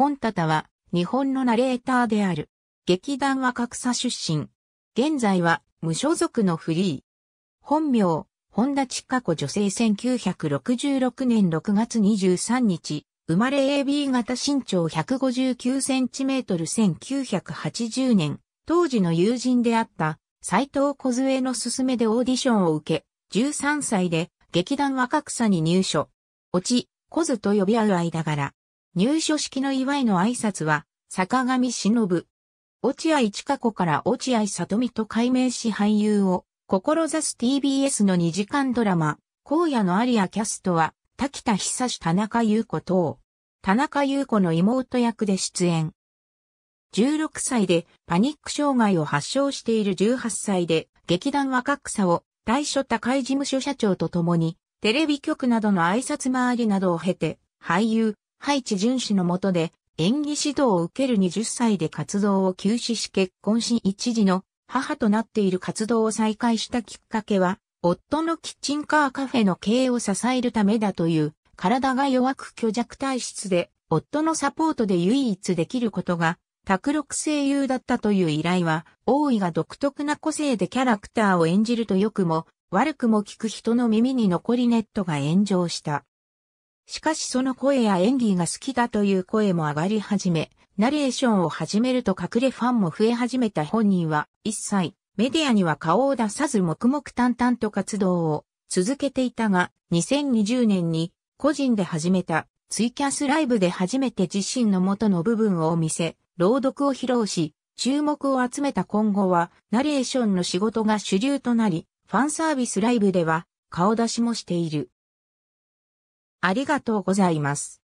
本多は日本のナレーターである。劇団は格差出身。現在は無所属のフリー。本名、本田千佳子女性1966年6月23日、生まれ AB 型身長1 5 9センチメートル1 9 8 0年、当時の友人であった斎藤梢の勧めでオーディションを受け、13歳で劇団若草に入所。落ち、小津と呼び合う間柄、入所式の祝いの挨拶は、坂上忍。落合千佳子から落合里美と改名し俳優を、志す TBS の2時間ドラマ、荒野のアリアキャストは、滝田久志田中優子等、田中優子の妹役で出演。16歳でパニック障害を発症している18歳で劇団若草を大所高い事務所社長と共にテレビ局などの挨拶回りなどを経て俳優、ハイチ巡視の下で演技指導を受ける20歳で活動を休止し結婚し一時の母となっている活動を再開したきっかけは、夫のキッチンカーカフェの経営を支えるためだという、体が弱く虚弱体質で、夫のサポートで唯一できることが、卓六声優だったという依頼は、王位が独特な個性でキャラクターを演じると良くも、悪くも聞く人の耳に残りネットが炎上した。しかしその声や演技が好きだという声も上がり始め、ナレーションを始めると隠れファンも増え始めた本人は一切メディアには顔を出さず黙々淡々と活動を続けていたが、2020年に個人で始めたツイキャスライブで初めて自身の元の部分を見せ、朗読を披露し、注目を集めた今後は、ナレーションの仕事が主流となり、ファンサービスライブでは、顔出しもしている。ありがとうございます。